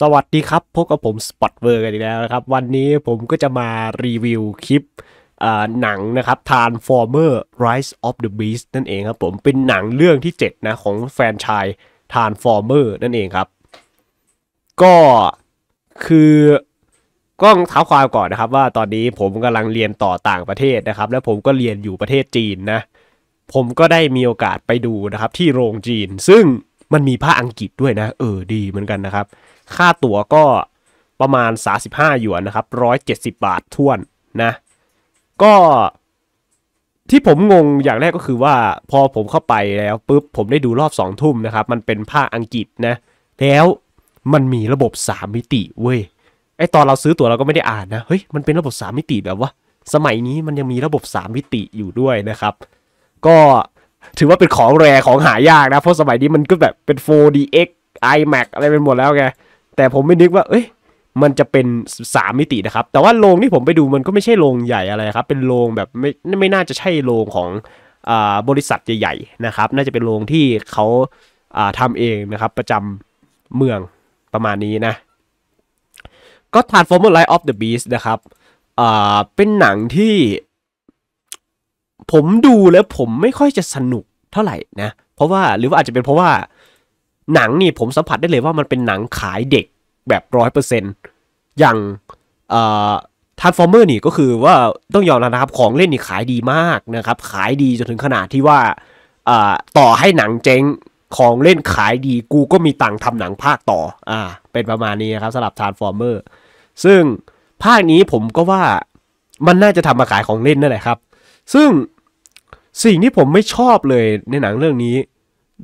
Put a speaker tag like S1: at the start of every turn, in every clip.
S1: สวัสดีครับพบกับผมสปอตเวอร์กันอีกแล้วนะครับวันนี้ผมก็จะมารีวิวคลิปหนังนะครับ Transformer Rise of the Beast นั่นเองครับผมเป็นหนังเรื่องที่7นะของแฟนชาย Transformer นั่นเองครับก็คือก้องท้าความก่อนนะครับว่าตอนนี้ผมกำลังเรียนต่อต่างประเทศนะครับและผมก็เรียนอยู่ประเทศจีนนะผมก็ได้มีโอกาสไปดูนะครับที่โรงจีนซึ่งมันมีผ้าอังกฤษด้วยนะเออดีเหมือนกันนะครับ ค่าตั๋วก็ประมาณ 35หยวนนะครับ170บาทท่วนนะก็ ที่ผมงงอย่างแรกก็คือว่า พอผมเข้าไปแล้วปุ๊บผมได้ดูรอบสองทุ่มนะครับมันเป็นผ้าอังกฤษนะแล้วมันมีระบบ 3 มิติเว้ยไอตอนเราซื้อตั๋วเราก็ไม่ได้อ่านนะเฮ้ยมันเป็นระบบ 3 มิติแบบว่าสมัยนี้มันยังมีระบบ 3 มิติอยู่ด้วยนะครับ ก็ถือว่าเป็นของแรของหายากนะ เพราะสมัยนี้มันก็แบบเป็น 4DX iMac อะไรเป็นหมดแล้วไงแต่ผมไม่นึกว่า เอ้ย มันจะเป็น 3 มิตินะครับ แต่ว่าโรงที่ผมไปดูมันก็ไม่ใช่โรงใหญ่อะไรครับ เป็นโรงแบบไม่ ไม่น่าจะใช่โรงของบริษัทใหญ่ๆ นะครับ น่าจะเป็นโรงที่เขาทำเองนะครับ ประจำเมืองประมาณนี้นะ ก็ Transformer l i g h of the Beast นะครับเป็นหนังที่ผมดูแล้วผมไม่ค่อยจะสนุกเท่าไหร่นะเพราะว่าหรือว่าอาจจะเป็นเพราะว่า หนังนี่ผมสัมผัสได้เลยว่ามันเป็นหนังขายเด็กแบบร้อยเปอร์เซนต์อย่างเอ่อทาร์ฟอร์เมอร์นี่ก็คือว่าต้องยอมรับนะครับของเล่นนี่ขายดีมากนะครับ ขายดีจนถึงขนาดที่ว่าต่อให้หนังเจ๊งของเล่นขายดีกูก็มีตังค์ทำหนังภาคต่ออ่าเป็นประมาณนี้นะครับสำหรับทาร์ฟอร์เมอร์ซึ่งภาคนี้ผมก็ว่ามันน่าจะทำมาขายของเล่นนั่นแหละครับ ซึ่งสิ่งที่ผมไม่ชอบเลยในหนังเรื่องนี้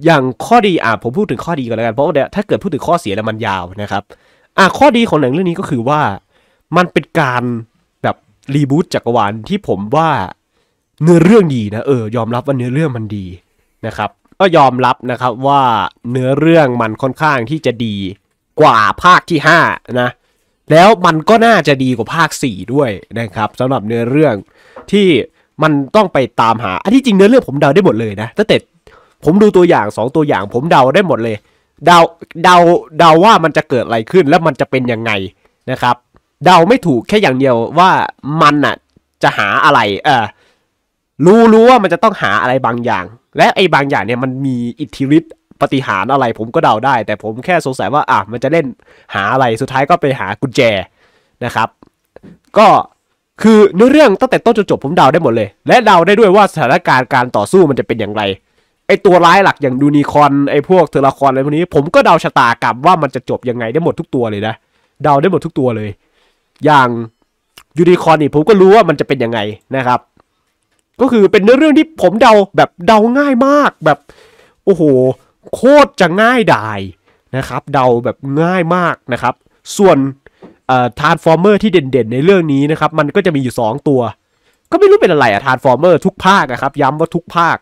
S1: อย่างข้อดี อ่ะผมพูดถึงข้อดีก่อนแล้วกัน เพราะว่าถ้าเกิดพูดถึงข้อเสียแล้วมันยาวนะครับ อ่ะข้อดีของหนังเรื่องนี้ก็คือว่า มันเป็นการแบบรีบูตจักรวาลที่ผมว่าเนื้อเรื่องดีนะเออยอมรับว่าเนื้อเรื่องมันดีนะครับ ก็ยอมรับนะครับว่าเนื้อเรื่องมันค่อนข้างที่จะดีกว่าภาคที่5นะ แล้วมันก็น่าจะดีกว่าภาค 4 ด้วยนะครับสำหรับเนื้อเรื่องที่มันต้องไปตามหา อันที่จริงเนื้อเรื่องผมเดาได้หมดเลยนะ ตั้งแต่ผมดูตัวอย่างสองตัวอย่างผมเดาได้หมดเลย เดา เดา เดาว่ามันจะเกิดอะไรขึ้น แล้วมันจะเป็นยังไงนะครับ เดาไม่ถูกแค่อย่างเดียวว่ามันน่ะจะหาอะไรเออรู้รู้ว่ามันจะต้องหาอะไรบางอย่าง และไอ้บางอย่างเนี่ยมันมีอิทธิฤทธิ์ปฏิหารอะไรผมก็เดาได้ แต่ผมแค่สงสัยว่า อ่ะมันจะเล่นหาอะไรสุดท้ายก็ไปหากุญแจนะครับ ก็คือเนื้อเรื่องตั้งแต่ต้นจนจบผมเดาได้หมดเลย และเดาได้ด้วยว่าสถานการณ์การต่อสู้มันจะเป็นอย่างไร ไอตัวร้ายหลักอย่างดูนีคอน ไอพวกเทอร์คอนอะไรพวกนี้ผมก็เดาชะตากรรมว่ามันจะจบยังไงได้หมดทุกตัวเลยนะเดาได้หมดทุกตัวเลยอย่างยูนิคอนนี่ผมก็รู้ว่ามันจะเป็นยังไงนะครับก็คือเป็นเนื้อเรื่องที่ผมเดาแบบเดาง่ายมาก แบบโอ้โหโคตรจะง่ายดายนะครับ เดาแบบง่ายมากนะครับ ส่วนเอ่อทาร์ฟอร์เมอร์ที่เด่น ๆ ในเรื่องนี้นะครับ มันก็จะมีอยู่ 2 ตัว ก็ไม่รู้เป็นอะไรอะทาร์ฟอร์เมอร์ทุกภาคนะครับ ย้ำว่าทุกภาค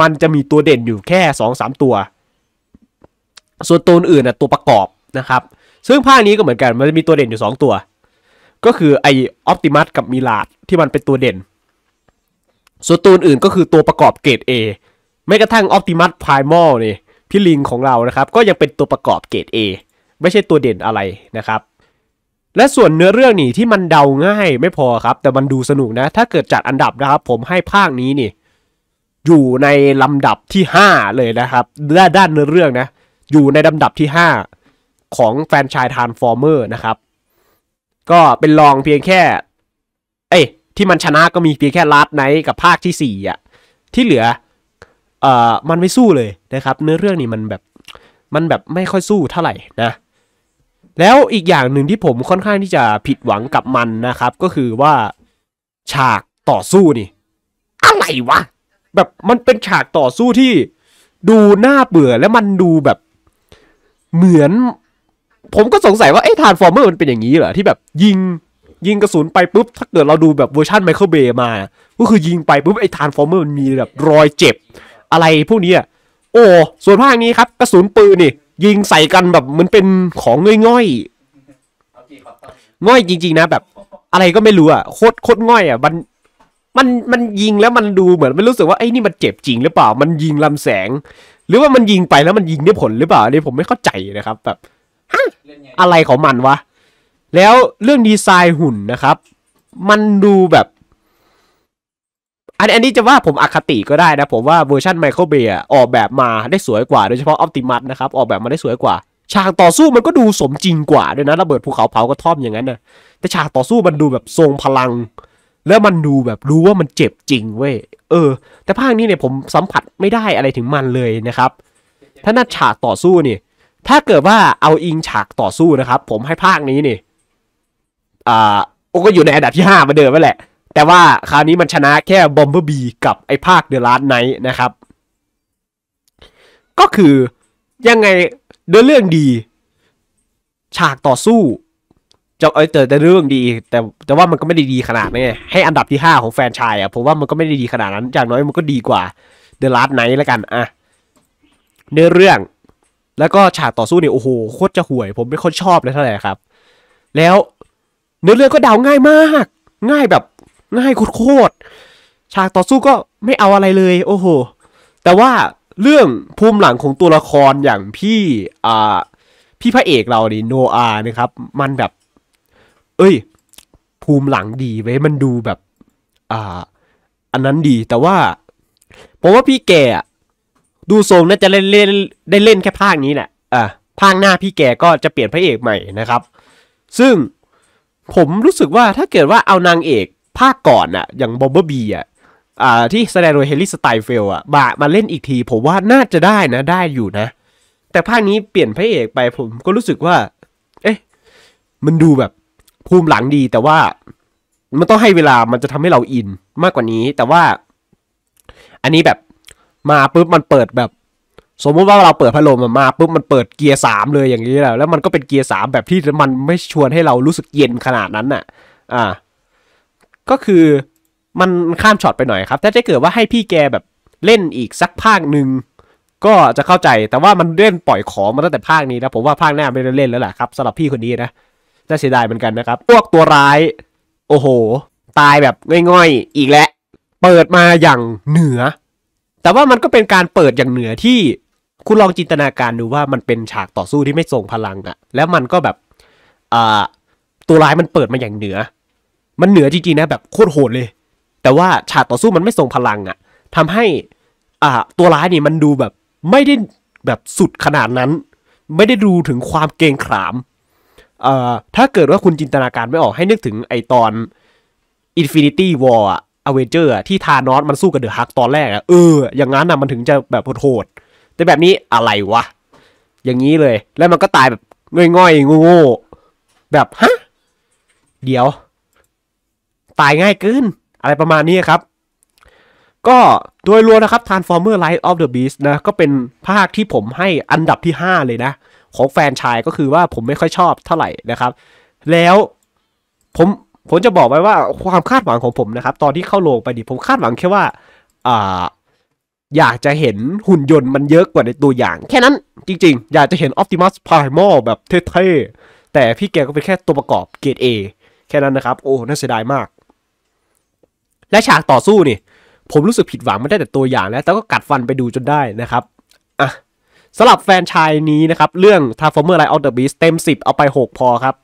S1: มันจะมีตัวเด่นอยู่แค่2อสตัว ส่วนตัวอื่นอะตัวประกอบนะครับ ซึ่งภาคนี้ก็เหมือนกัน มันจะมีตัวเด่นอยู่ 2 ตัว ก็คือไอออปติมัสกับมิลาดที่มันเป็นตัวเด่น ส่วนตัวอื่นก็คือตัวประกอบเกรด A แม้กระทั่งออปติมัสไพมอลนี่พี่ลิงของเรานะครับ ก็ยังเป็นตัวประกอบเกรด A ไม่ใช่ตัวเด่นอะไรนะครับและส่วนเนื้อเรื่องนี่ที่มันเดาง่ายไม่พอครับ แต่มันดูสนุกนะ ถ้าเกิดจัดอันดับนะครับ ผมให้ภาคนี้นี่ อยู่ในลำดับที่5เลยนะครับด้านด้านเนื้อเรื่องนะ อยู่ในลำดับที่5ของแฟนชายทานฟอร์เมอร์นะครับก็เป็นรองเพียงแค่ เอ้ยที่มันชนะก็มีเพียงแค่ลาดไนท์กับภาคที่4อ่ะ ที่เหลือเอ่อมันไม่สู้เลยนะครับ เนื้อเรื่องนี่มันแบบมันแบบไม่ค่อยสู้เท่าไหร่นะแล้วอีกอย่างหนึ่งที่ผมค่อนข้างที่จะผิดหวังกับมันนะครับก็คือว่า ฉากต่อสู้ นี่ อะไรวะ แบบมันเป็นฉากต่อสู้ที่ดูน่าเบื่อและมันดูแบบเหมือน ผมก็สงสัยว่าไอ้ทานฟอร์เมอร์มันเป็นอย่างนี้เหรอที่แบบยิงยิงกระสุนไปปุ๊บถ้าเกิดเราดูแบบเวอร์ชันไมเคิลเบย์มา ก็คือยิงไปปุ๊บไอ้ทานฟอร์เมอร์มันมีแบบรอยเจ็บอะไรพวกนี้อ่ะโอ้ส่วนภาคนี้ครับกระสุนปืนนี่ยิงใส่กันแบบเหมือนเป็นของง่อยๆง่อยจริงๆนะแบบ อะไรก็ไม่รู้อ่ะโคตรโคตรง่อยอ่ะมันมันมันยิงแล้วมันดูเหมือนมันรู้สึกว่าไอ้นี่มันเจ็บจริงหรือเปล่ามันยิงลำแสง หรือว่ามันยิงไปแล้วมันยิงได้ผลหรือเปล่านี่ผมไม่เข้าใจนะครับ แบบอะไรของมันวะ แล้วเรื่องดีไซน์หุ่นนะครับ มันดูแบบอันนี้จะว่าผมอคติก็ได้นะผมว่าเวอร์ชันไมเคิลเบย์ออกแบบมาได้สวยกว่าโดยเฉพาะออปติมัสนะครับออกแบบมาได้สวยกว่า ฉากต่อสู้มันก็ดูสมจริงกว่าด้วยนะระเบิดภูเขาเผากระท่อมอย่างนั้นนะแต่ฉากต่อสู้มันดูแบบทรงพลัง แล้วมันดูแบบรู้ว่ามันเจ็บจริงเว้ยเออ แต่ภาคนี้เนี่ยผมสัมผัสไม่ได้อะไรถึงมันเลยนะครับ ถ้านัดฉากต่อสู้นี่ถ้าเกิดว่าเอาอิงฉากต่อสู้นะครับ ผมให้ภาคนี้นี่อ่าโอ้ก็อยู่ในอันดับที่ห้ามาเดิมไปแหละแต่ว่าคราวนี้มันชนะแค่บอมเบอร์บีกับไอ้ภาคเดอะลาสไนท์นะครับ ก็คือยังไงเดินเรื่องดี ฉากต่อสู้จะเออแต่แต่เรื่องดี แต่แต่ว่ามันก็ไม่ได้ดีขนาดนี้ให้อันดับที่5ของแฟนชายอ่ะผมว่ามันก็ไม่ได้ดีขนาดนั้นอย่างน้อยมันก็ดีกว่าเดอะลาสไนท์แล้วกันอ่ะเนื้อเรื่อง แล้วก็ฉากต่อสู้เนี่ยโอ้โหโคตรจะห่วย ผมไม่ค่อยชอบเลยเท่าไหร่ครับ แล้วเนื้อเรื่องก็เดาง่ายมาก ง่ายแบบง่ายโคตรฉากต่อสู้ก็ไม่เอาอะไรเลย โอ้โห แต่ว่าเรื่องภูมิหลังของตัวละครอย่างพี่อ่าพี่พระเอกเรานี่โนอานะครับ มันแบบ เอ้ย ภูมิหลังดีไว้มันดูแบบ อ่า อันนั้นดีแต่ว่า ผมว่าพี่แกดูทรงน่าจะเล่นเล่นได้เล่นแค่ภาคนี้แหละอ่าภาคหน้าพี่แกก็จะเปลี่ยนพระเอกใหม่นะครับ ซึ่งผมรู้สึกว่าถ้าเกิดว่าเอานางเอกภาคก่อนอะอย่างบอมเบอร์บีอะ่ะที่แสดงโดยเฮลิสไตเฟลอะมามาเล่นอีกทีผมว่าน่าจะได้นะ ได้อยู่นะ แต่ภาคนี้เปลี่ยนพระเอกไปผมก็รู้สึกว่า เอ๊ะมันดูแบบภูมิหลังดีแต่ว่ามันต้องให้เวลามันจะทำให้เราอินมากกว่านี้ แต่ว่า อันนี้แบบมาปุ๊บมันเปิดแบบ สมมติว่าเราเปิดพัดลมมาปุ๊บมันเปิดเกียร์สามเลยอย่างนี้แล้ว แล้วมันก็เป็นเกียร์สามแบบที่มันไม่ชวนให้เรารู้สึกเย็นขนาดนั้นน่ะ อ่าก็คือมันข้ามช็อตไปหน่อยครับถ้าจะเกิดว่าให้พี่แกแบบเล่นอีกสักภาคหนึ่งก็จะเข้าใจแต่ว่ามันเล่นปล่อยของมาตั้งแต่ภาคนี้นะผมว่าภาคหน้าไม่ได้เล่นแล้วแหละครับสำหรับพี่คนนี้นะน่าเสียดายเหมือนกันนะครับพวกตัวร้าย โอ้โห ตายแบบง่อยๆอีกแล้วเปิดมาอย่างเหนือ แต่ว่ามันก็เป็นการเปิดอย่างเหนือที่คุณลองจินตนาการดูว่ามันเป็นฉากต่อสู้ที่ไม่ทรงพลังอะแล้วมันก็แบบอ่าตัวร้ายมันเปิดมาอย่างเหนือมันเหนือจริงๆนะแบบโคตรโหดเลย แต่ว่าฉากต่อสู้มันไม่ส่งพลังอะ่ะ ทำให้ อ่า ตัวร้ายนี่มันดูแบบไม่ได้แบบสุดขนาดนั้น ไม่ได้ดูถึงความเกงขามเอ่อถ้าเกิดว่าคุณจินตนาการไม่ออกให้นึกถึงไอตอน Infinity War อะเวเจอร์ที่ทานอสมันสู้กับเดอะฮักตอนแรกอะเออ อย่างนั้นนะมันถึงจะแบบโหด แต่แบบนี้อะไรวะ อย่างนี้เลย แล้วมันก็ตายแบบง่อยๆงูๆแบบฮะ เดี๋ยวตายง่ายเกินอะไรประมาณนี้ครับ ก็โดยรวมนะครับ Transformer Light of the Beast นะก็เป็นภาคที่ผมให้อันดับที่ 5 เลยนะ ของแฟนชายก็คือว่าผมไม่ค่อยชอบเท่าไหร่นะครับ แล้วผมผมจะบอกไว้ว่าความคาดหวังของผมนะครับ ตอนที่เข้าโรงไปดิผมคาดหวังแค่ว่าอ่า อยากจะเห็นหุ่นยนต์มันเยอะกว่าในตัวอย่าง แค่นั้นจริง ๆ อยากจะเห็น Optimus Primal แบบเท่ๆแต่พี่แกก็เป็นแค่ตัวประกอบเกรด A แค่นั้นนะครับโอ้น่าเสียดายมากและฉากต่อสู้นี่ผมรู้สึกผิดหวังมาได้แต่ตัวอย่างแล้ว แต่ก็กัดฟันไปดูจนได้นะครับอ่ะสำหรับแฟนชายนี้นะครับเรื่อง Transformer Light of the Beast เต็ม10 เอาไป 6 พอครับ